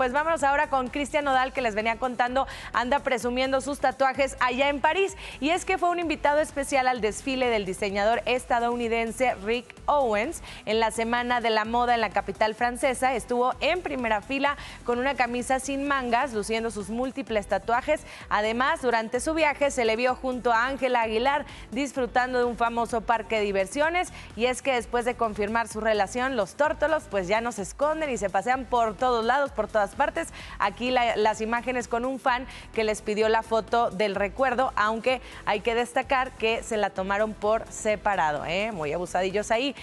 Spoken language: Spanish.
pues vámonos ahora con Cristian Nodal, que les venía contando, anda presumiendo sus tatuajes allá en París. Y es que fue un invitado especial al desfile del diseñador estadounidense Rick Owens en la Semana de la Moda en la capital francesa. Estuvo en primera fila con una camisa sin mangas, luciendo sus múltiples tatuajes. Además, durante su viaje se le vio junto a Ángela Aguilar disfrutando de un famoso parque de diversiones. Y es que después de confirmar su relación, los tórtolos pues ya no se esconden y se pasean por todos lados, por todas partes. Aquí las imágenes con un fan que les pidió la foto del recuerdo, aunque hay que destacar que se la tomaron por separado, ¿eh? muy abusadillos ahí.